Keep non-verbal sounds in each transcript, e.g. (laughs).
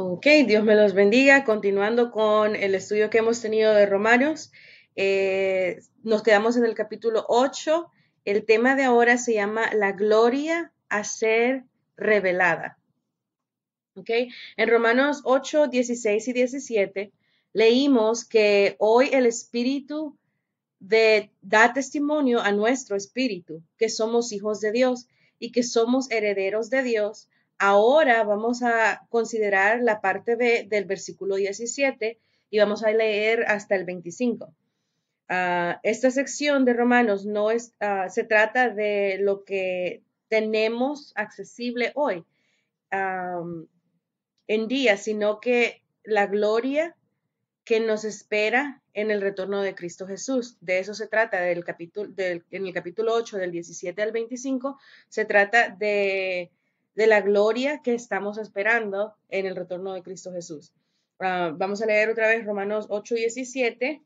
Ok, Dios me los bendiga. Continuando con el estudio que hemos tenido de Romanos, eh, nos quedamos en el capítulo 8. El tema de ahora se llama la gloria a ser revelada. Ok, en Romanos 8, 16 y 17 leímos que hoy el Espíritu da testimonio a nuestro Espíritu que somos hijos de Dios y que somos herederos de Dios Ahora vamos a considerar la parte B del versículo 17 y vamos a leer hasta el 25. Ah, esta sección de Romanos no es, ah, se trata de lo que tenemos accesible hoy en día, sino que la gloria que nos espera en el retorno de Cristo Jesús. De eso se trata del capítulo, en el capítulo 8, del 17 al 25, se trata de de la gloria que estamos esperando en el retorno de Cristo Jesús. Ah, vamos a leer otra vez Romanos 8, 17.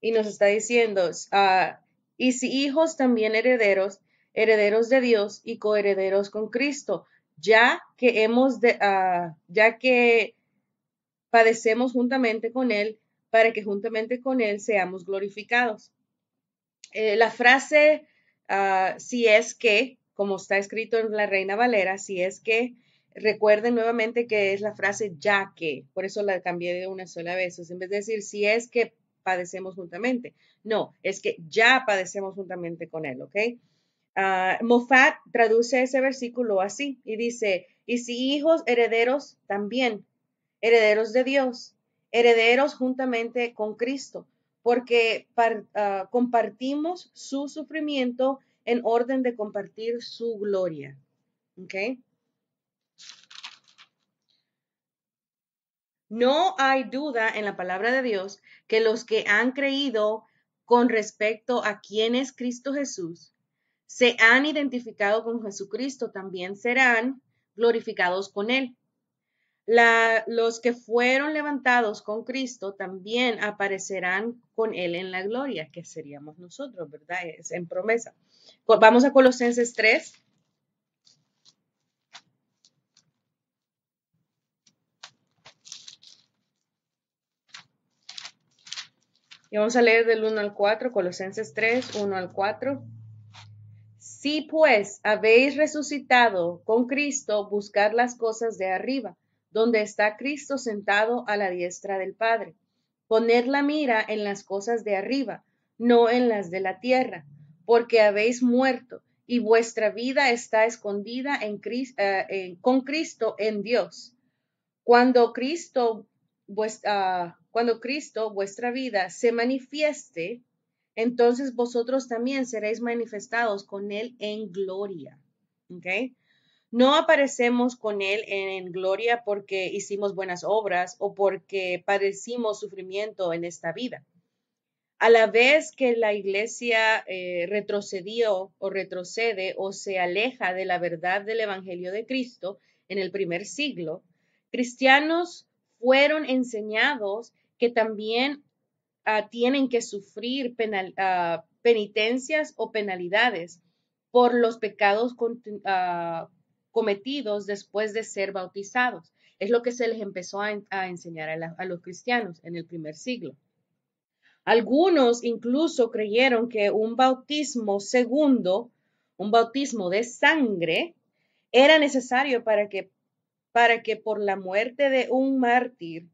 Y nos está diciendo, ah, y si hijos también herederos, herederos de Dios y coherederos con Cristo, ya que hemos, de, ah, ya que padecemos juntamente con Él, para que juntamente con Él seamos glorificados. Eh, la frase Ah, si es que, como está escrito en la Reina Valera, si es que, recuerden nuevamente que es la frase ya que, por eso la cambié de una sola vez, en vez de decir si es que padecemos juntamente, no, es que ya padecemos juntamente con Él, ¿ok? Mofat ah, Moffat traduce ese versículo así y dice, y si hijos herederos también, herederos de Dios, herederos juntamente con Cristo, porque ah, compartimos su sufrimiento en orden de compartir su gloria. No hay duda en la palabra de Dios que los que han creído con respecto a quién es Cristo Jesús, se han identificado con Jesucristo, también serán glorificados con Él los que fueron levantados con Cristo también aparecerán con Él en la gloria, que seríamos nosotros, ¿verdad? Es en promesa. Vamos a Colosenses 3. Y vamos a leer del 1 al 4, Colosenses 3, 1 al 4. Si pues habéis resucitado con Cristo, buscad las cosas de arriba donde está Cristo sentado a la diestra del Padre. Poned la mira en las cosas de arriba, no en las de la tierra, porque habéis muerto y vuestra vida está escondida en, eh, con Cristo en Dios. Cuando Cristo, vuestra, ah, cuando Cristo, vuestra vida, se manifieste, entonces vosotros también seréis manifestados con Él en gloria. ¿Okay? No aparecemos con Él en gloria porque hicimos buenas obras o porque padecimos sufrimiento en esta vida. A la vez que la iglesia eh, retrocedió o retrocede o se aleja de la verdad del Evangelio de Cristo en el primer siglo, cristianos fueron enseñados que también ah, tienen que sufrir ah, penitencias o penalidades por los pecados con, ah, cometidos después de ser bautizados. Es lo que se les empezó a, enseñar a, los cristianos en el primer siglo. Algunos incluso creyeron que un bautismo segundo, un bautismo de sangre, era necesario para que, para que por la muerte de un mártir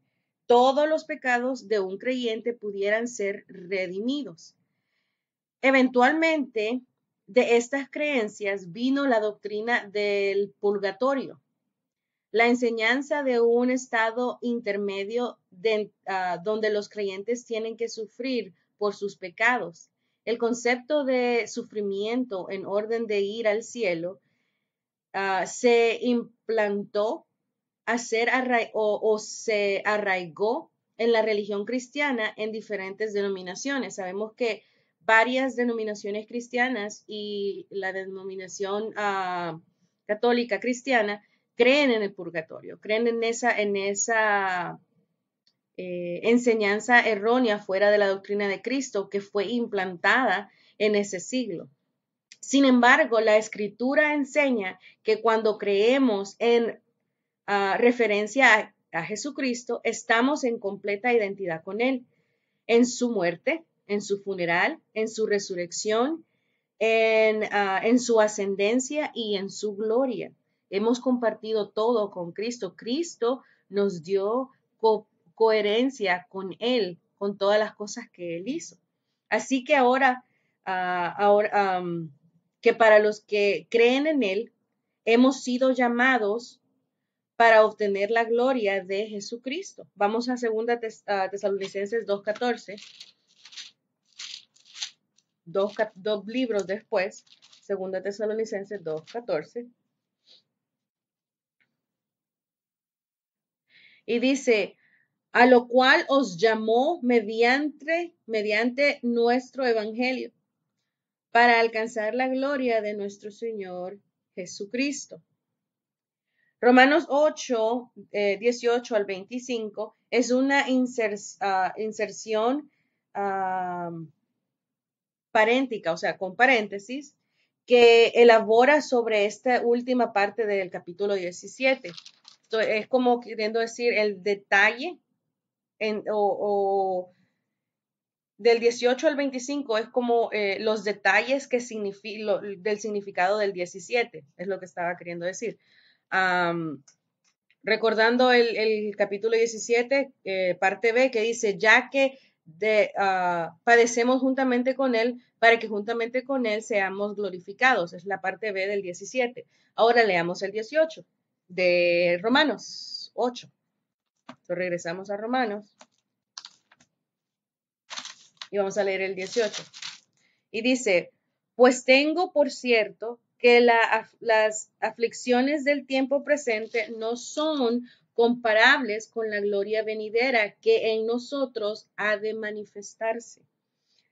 todos los pecados de un creyente pudieran ser redimidos. Eventualmente, de estas creencias vino la doctrina del purgatorio, la enseñanza de un estado intermedio ah, donde los creyentes tienen que sufrir por sus pecados. El concepto de sufrimiento en orden de ir al cielo ah, se implantó a o se arraigó en la religión cristiana en diferentes denominaciones. Sabemos que varias denominaciones cristianas y la denominación ah, católica cristiana creen en el purgatorio, creen en esa, en esa eh, enseñanza errónea fuera de la doctrina de Cristo que fue implantada en ese siglo. Sin embargo, la escritura enseña que cuando creemos en ah, referencia a Jesucristo, estamos en completa identidad con Él, en su muerte, en su funeral, en su resurrección, en, ah, en su ascendencia y en su gloria. Hemos compartido todo con Cristo. Cristo nos dio coherencia con Él, con todas las cosas que Él hizo. Así que ahora, ah, ahora que para los que creen en Él, hemos sido llamados para obtener la gloria de Jesucristo. Vamos a 2 Tesalonicenses 2.14 dos, libros después, Segunda Tesalonicenses 2.14. Y dice, a lo cual os llamó mediante, mediante nuestro Evangelio, para alcanzar la gloria de nuestro Señor Jesucristo. Romanos 8, 18 eh, al 25 es una ah, inserción ah, paréntica, o sea, con paréntesis, que elabora sobre esta última parte del capítulo 17. Entonces, es como queriendo decir el detalle o, del 18 al 25 es como eh, los detalles que del significado del 17, es lo que estaba queriendo decir. recordando el, capítulo 17, eh, parte B, que dice, ya que de, ah, padecemos juntamente con Él para que juntamente con Él seamos glorificados. Es la parte B del 17. Ahora leamos el 18 de Romanos 8. Entonces regresamos a Romanos y vamos a leer el 18. Y dice, pues tengo por cierto que las aflicciones del tiempo presente no son comparables con la gloria venidera que en nosotros ha de manifestarse.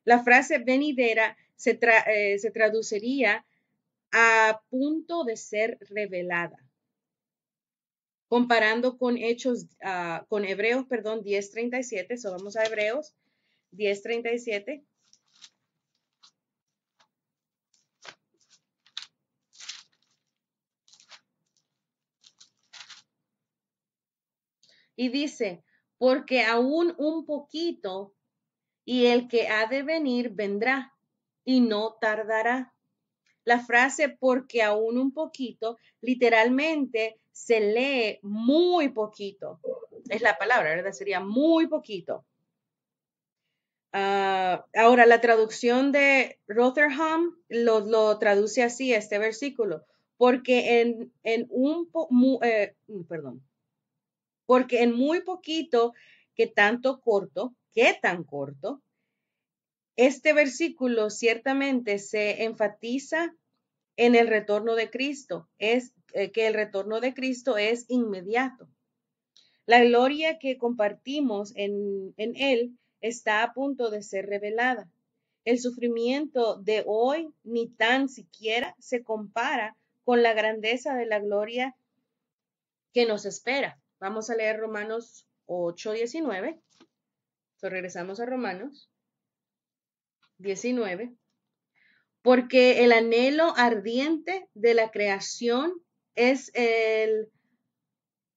La frase venidera se, eh, traduciría a punto de ser revelada. Comparando con Hechos, ah, con Hebreos, perdón, 10.37, so vamos a Hebreos 10.37. Y dice, porque aún un poquito, y el que ha de venir vendrá, y no tardará. La frase porque aún un poquito, literalmente se lee muy poquito. Es la palabra, ¿verdad? Sería muy poquito. Ah, ahora, la traducción de Rotherham lo, lo, traduce así, este versículo, porque en, en un, po, eh, perdón, porque en muy poquito, que tanto corto, qué tan corto, este versículo ciertamente se enfatiza en el retorno de Cristo, es eh, que el retorno de Cristo es inmediato. La gloria que compartimos en Él está a punto de ser revelada. El sufrimiento de hoy ni tan siquiera se compara con la grandeza de la gloria que nos espera. Vamos a leer Romanos 8, 19. regresamos a Romanos 19. Porque el anhelo ardiente de la creación es el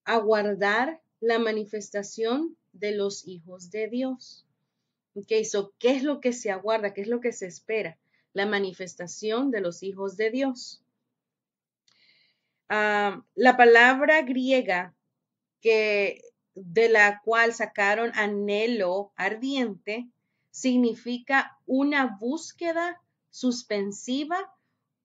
aguardar la manifestación de los hijos de Dios. ¿qué es lo que se aguarda? ¿Qué es lo que se espera? La manifestación de los hijos de Dios. Ah, la palabra griega que de la cual sacaron anhelo ardiente, significa una búsqueda suspensiva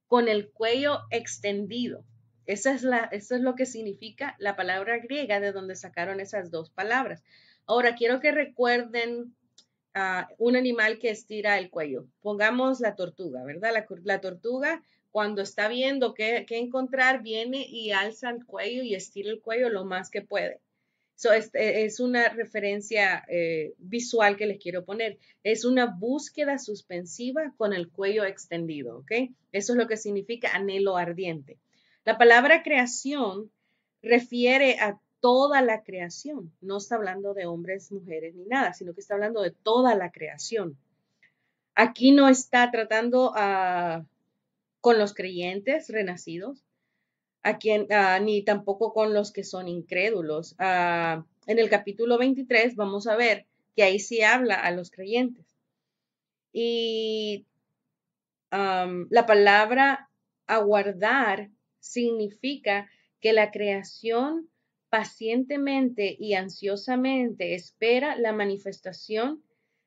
con el cuello extendido. Esa es la, eso es lo que significa la palabra griega de donde sacaron esas dos palabras. Ahora, quiero que recuerden ah, un animal que estira el cuello. Pongamos la tortuga, ¿verdad? La, la tortuga cuando está viendo qué, encontrar, viene y alza el cuello y estira el cuello lo más que puede. eso este, es, una referencia eh, visual que les quiero poner. Es una búsqueda suspensiva con el cuello extendido, Eso es lo que significa anhelo ardiente. La palabra creación refiere a toda la creación. No está hablando de hombres, mujeres ni nada, sino que está hablando de toda la creación. Aquí no está tratando a con los creyentes renacidos, a quien, ah, ni tampoco con los que son incrédulos. Ah, en el capítulo 23 vamos a ver que ahí sí habla a los creyentes. Y la palabra aguardar significa que la creación pacientemente y ansiosamente espera la manifestación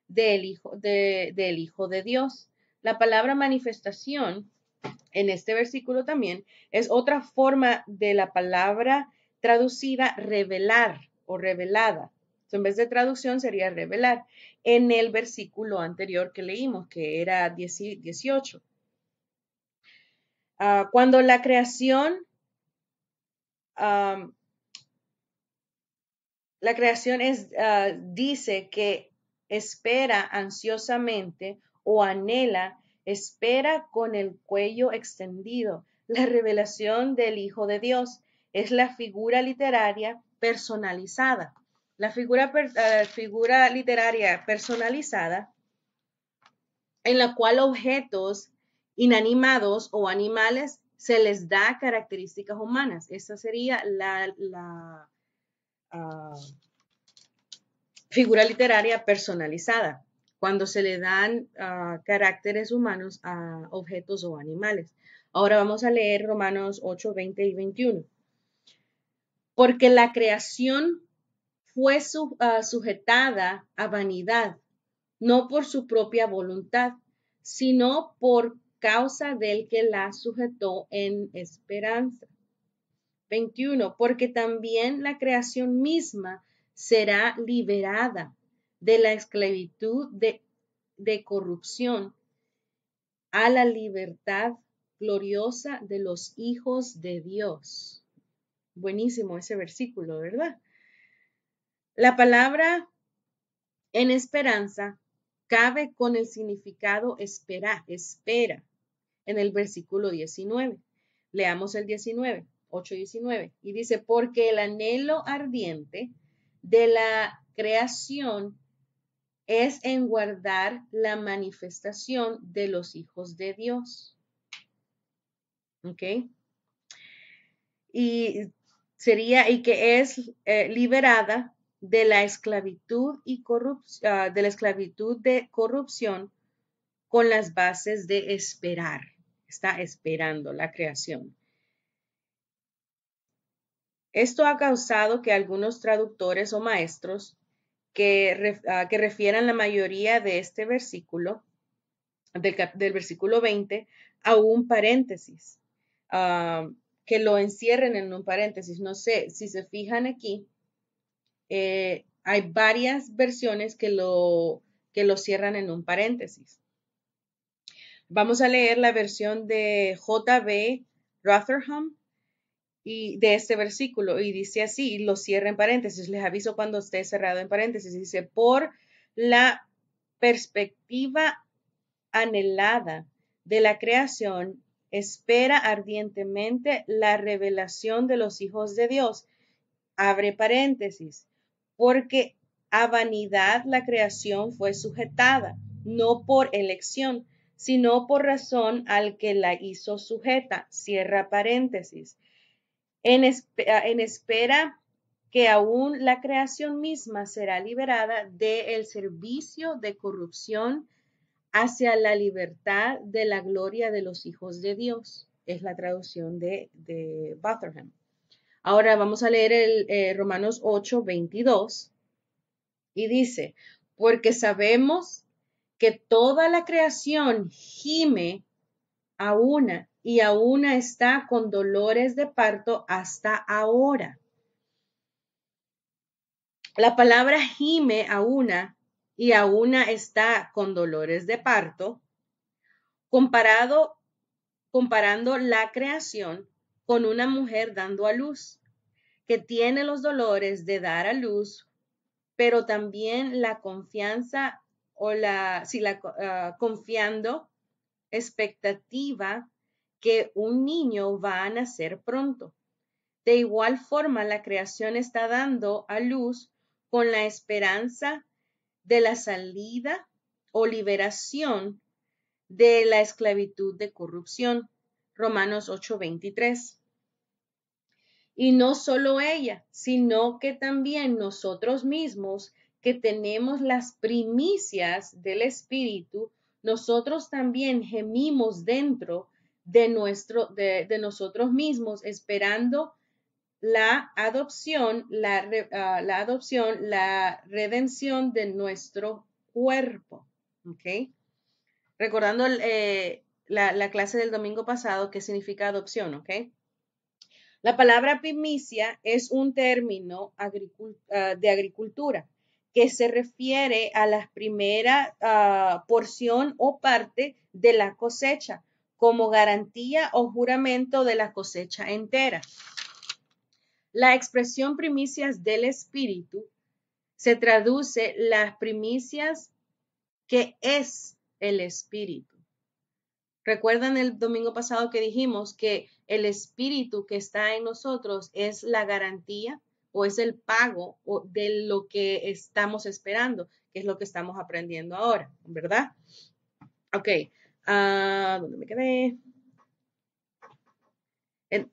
del Hijo de, del hijo de Dios. La palabra manifestación en este versículo también es otra forma de la palabra traducida revelar o revelada. en vez de traducción sería revelar en el versículo anterior que leímos, que era 18. Ah, cuando la creación, la creación ah, dice que espera ansiosamente o anhela espera con el cuello extendido la revelación del Hijo de Dios. Es la figura literaria personalizada. La figura, eh, figura literaria personalizada en la cual objetos inanimados o animales se les da características humanas. Esa sería la, ah, figura literaria personalizada cuando se le dan ah, caracteres humanos a objetos o animales. Ahora vamos a leer Romanos 8, 20 y 21. Porque la creación fue ah, sujetada a vanidad, no por su propia voluntad, sino por causa del que la sujetó en esperanza. 21. Porque también la creación misma será liberada de la esclavitud de, corrupción a la libertad gloriosa de los hijos de Dios. Buenísimo ese versículo, ¿verdad? La palabra en esperanza cabe con el significado espera, espera, en el versículo 19. Leamos el 19, 8 y 19, y dice, porque el anhelo ardiente de la creación es en guardar la manifestación de los hijos de Dios. ¿Ok? Y sería, y que es eh, liberada de la esclavitud y corrupción, ah, de la esclavitud de corrupción con las bases de esperar. Está esperando la creación. Esto ha causado que algunos traductores o maestros que, refieran la mayoría de este versículo, del, versículo 20, a un paréntesis, ah, que lo encierren en un paréntesis. No sé, si se fijan aquí, eh, hay varias versiones que lo, que lo cierran en un paréntesis. Vamos a leer la versión de JB Rotherham y de este versículo y dice así, lo cierra en paréntesis, les aviso cuando esté cerrado en paréntesis, dice, por la perspectiva anhelada de la creación, espera ardientemente la revelación de los hijos de Dios. Abre paréntesis, porque a vanidad la creación fue sujetada, no por elección, sino por razón al que la hizo sujeta. Cierra paréntesis. Ah, en, espera, que aún la creación misma será liberada del servicio de corrupción hacia la libertad de la gloria de los hijos de Dios. Es la traducción de, de Ahora vamos a leer el eh, Romanos 8, 22 y dice, porque sabemos que toda la creación gime a una y a una está con dolores de parto hasta ahora. La palabra gime a una y a una está con dolores de parto, comparado, comparando la creación con una mujer dando a luz, que tiene los dolores de dar a luz, pero también la confianza o la, si la ah, confiando, expectativa que un niño va a nacer pronto. De igual forma, la creación está dando a luz con la esperanza de la salida o liberación de la esclavitud de corrupción. Romanos 8:23. Y no solo ella, sino que también nosotros mismos que tenemos las primicias del Espíritu, nosotros también gemimos dentro de, nuestro, de, nosotros mismos, esperando la adopción, ah, la, adopción, la redención de nuestro cuerpo. ¿okay? Recordando eh, la, clase del domingo pasado, ¿qué significa adopción? ¿okay? La palabra primicia es un término ah, de agricultura que se refiere a la primera ah, porción o parte de la cosecha como garantía o juramento de la cosecha entera. La expresión primicias del Espíritu se traduce las primicias que es el Espíritu. Recuerdan el domingo pasado que dijimos que el Espíritu que está en nosotros es la garantía o es el pago de lo que estamos esperando, que es lo que estamos aprendiendo ahora, ¿verdad? Ok, Ah, ¿Dónde me quedé?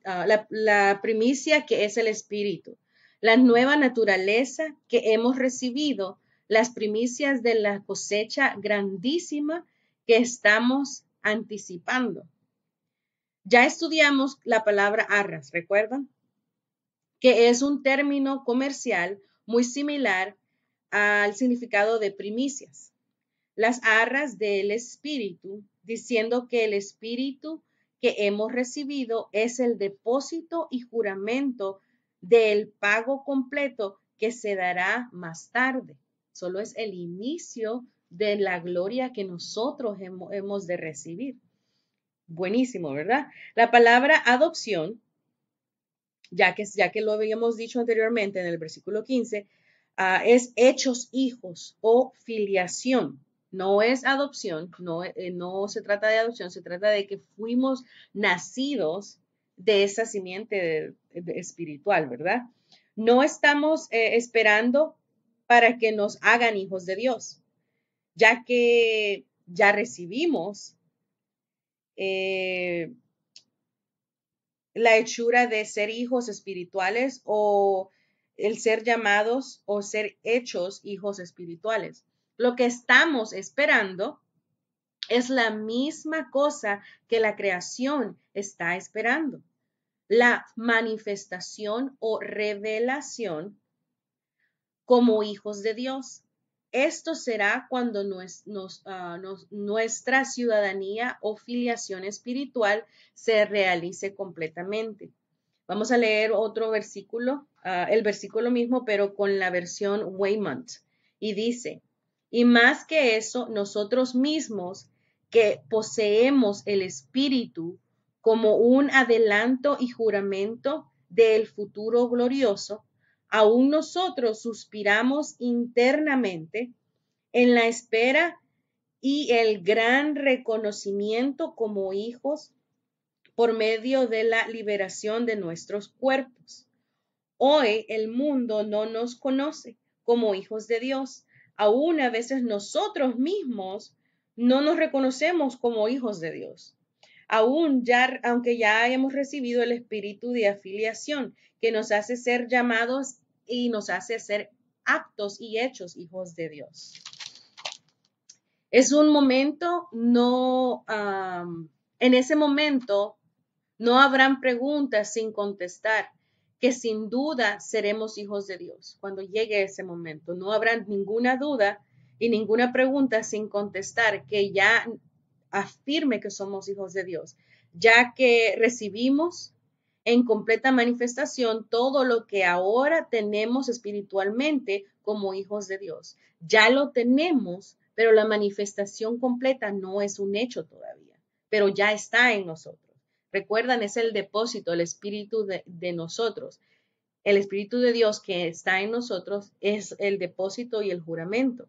Ah, la, la primicia que es el Espíritu, la nueva naturaleza que hemos recibido, las primicias de la cosecha grandísima que estamos anticipando. Ya estudiamos la palabra arras, ¿recuerdan? Que es un término comercial muy similar al significado de primicias. Las arras del espíritu diciendo que el Espíritu que hemos recibido es el depósito y juramento del pago completo que se dará más tarde. Solo es el inicio de la gloria que nosotros hemos de recibir. Buenísimo, ¿verdad? La palabra adopción, ya que, ya que lo habíamos dicho anteriormente en el versículo 15, ah, es hechos hijos o filiación. No es adopción, eh, no, se trata de adopción, se trata de que fuimos nacidos de esa simiente espiritual, ¿verdad? No estamos eh, esperando para que nos hagan hijos de Dios, ya que ya recibimos eh, la hechura de ser hijos espirituales o el ser llamados o ser hechos hijos espirituales. Lo que estamos esperando es la misma cosa que la creación está esperando. La manifestación o revelación como hijos de Dios. Esto será cuando ah, nuestra ciudadanía o filiación espiritual se realice completamente. Vamos a leer otro versículo, ah, el versículo mismo, pero con la versión Waymont. Y dice, y más que eso, nosotros mismos que poseemos el Espíritu como un adelanto y juramento del futuro glorioso, aún nosotros suspiramos internamente en la espera y el gran reconocimiento como hijos por medio de la liberación de nuestros cuerpos. Hoy el mundo no nos conoce como hijos de Dios, aún a veces nosotros mismos no nos reconocemos como hijos de Dios. Aún ya, aunque ya hayamos recibido el espíritu de afiliación que nos hace ser llamados y nos hace ser aptos y hechos hijos de Dios. Es un momento, no, en ese momento no habrán preguntas sin contestar, que sin duda seremos hijos de Dios cuando llegue ese momento. No habrá ninguna duda y ninguna pregunta sin contestar que ya afirme que somos hijos de Dios, ya que recibimos en completa manifestación todo lo que ahora tenemos espiritualmente como hijos de Dios. Ya lo tenemos, pero la manifestación completa no es un hecho todavía, pero ya está en nosotros. Recuerdan, es el depósito, el espíritu de, nosotros. El espíritu de Dios que está en nosotros es el depósito y el juramento.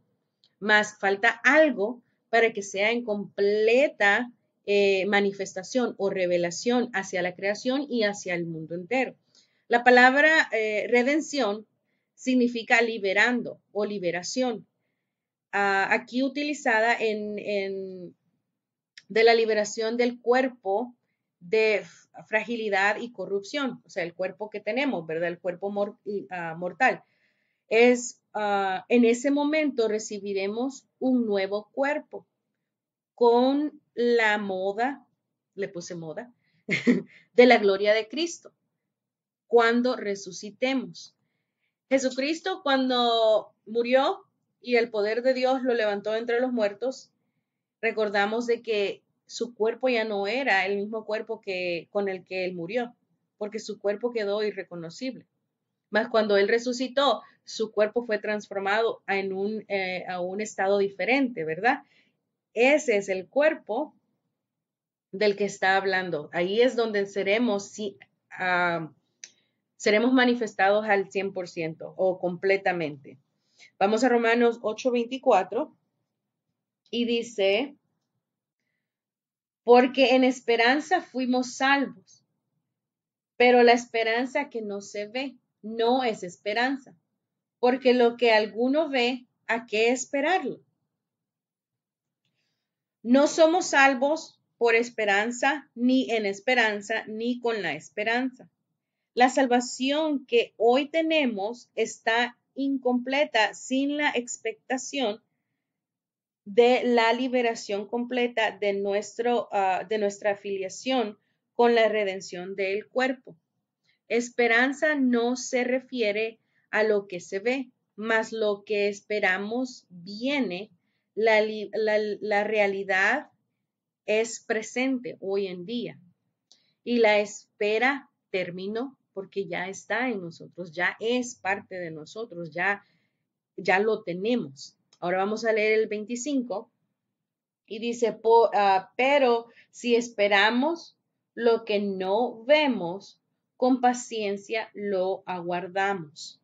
Más falta algo para que sea en completa eh, manifestación o revelación hacia la creación y hacia el mundo entero. La palabra eh, redención significa liberando o liberación. Ah, aquí utilizada en, en, de la liberación del cuerpo de fragilidad y corrupción, o sea, el cuerpo que tenemos, ¿verdad? El cuerpo ah, mortal. Es, ah, en ese momento recibiremos un nuevo cuerpo con la moda, le puse moda, (laughs) de la gloria de Cristo, cuando resucitemos. Jesucristo cuando murió y el poder de Dios lo levantó entre los muertos, recordamos de que su cuerpo ya no era el mismo cuerpo que, con el que él murió, porque su cuerpo quedó irreconocible. Mas cuando él resucitó, su cuerpo fue transformado en un, eh, a un estado diferente, ¿verdad? Ese es el cuerpo del que está hablando. Ahí es donde seremos, si, ah, seremos manifestados al 100% o completamente. Vamos a Romanos 8:24 y dice, porque en esperanza fuimos salvos. Pero la esperanza que no se ve no es esperanza, porque lo que alguno ve, ¿a qué esperarlo? No somos salvos por esperanza, ni en esperanza, ni con la esperanza. La salvación que hoy tenemos está incompleta sin la expectación de la liberación completa de, nuestro, ah, de nuestra afiliación con la redención del cuerpo. Esperanza no se refiere a lo que se ve, más lo que esperamos viene, la, la realidad es presente hoy en día. Y la espera terminó porque ya está en nosotros, ya es parte de nosotros, ya, ya lo tenemos. Ahora vamos a leer el 25 y dice, ah, pero si esperamos lo que no vemos, con paciencia lo aguardamos.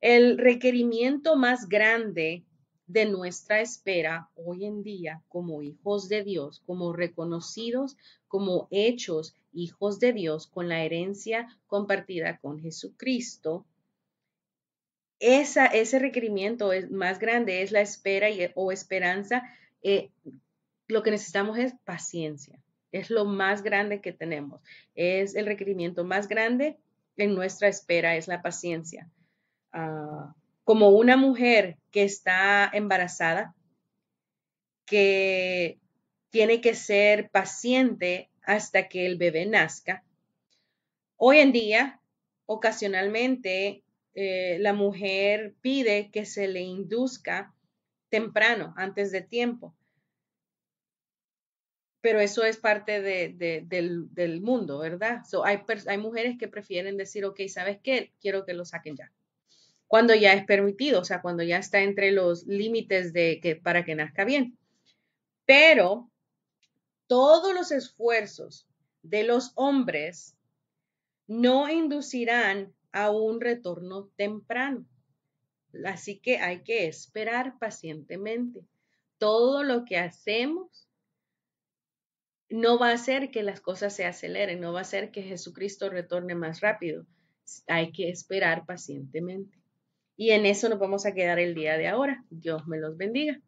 El requerimiento más grande de nuestra espera hoy en día como hijos de Dios, como reconocidos, como hechos hijos de Dios con la herencia compartida con Jesucristo, ese requerimiento es más grande, es la espera y, o esperanza. Eh, lo que necesitamos es paciencia. Es lo más grande que tenemos. Es el requerimiento más grande en nuestra espera, es la paciencia. Ah, como una mujer que está embarazada, que tiene que ser paciente hasta que el bebé nazca. Hoy en día, ocasionalmente, eh, la mujer pide que se le induzca temprano, antes de tiempo. Pero eso es parte del, mundo, ¿verdad? hay, hay mujeres que prefieren decir, ok, ¿sabes qué? Quiero que lo saquen ya. Cuando ya es permitido, o sea, cuando ya está entre los límites de que, para que nazca bien. Pero todos los esfuerzos de los hombres no inducirán a un retorno temprano. Así que hay que esperar pacientemente. Todo lo que hacemos no va a hacer que las cosas se aceleren, no va a hacer que Jesucristo retorne más rápido. Hay que esperar pacientemente. Y en eso nos vamos a quedar el día de ahora. Dios me los bendiga.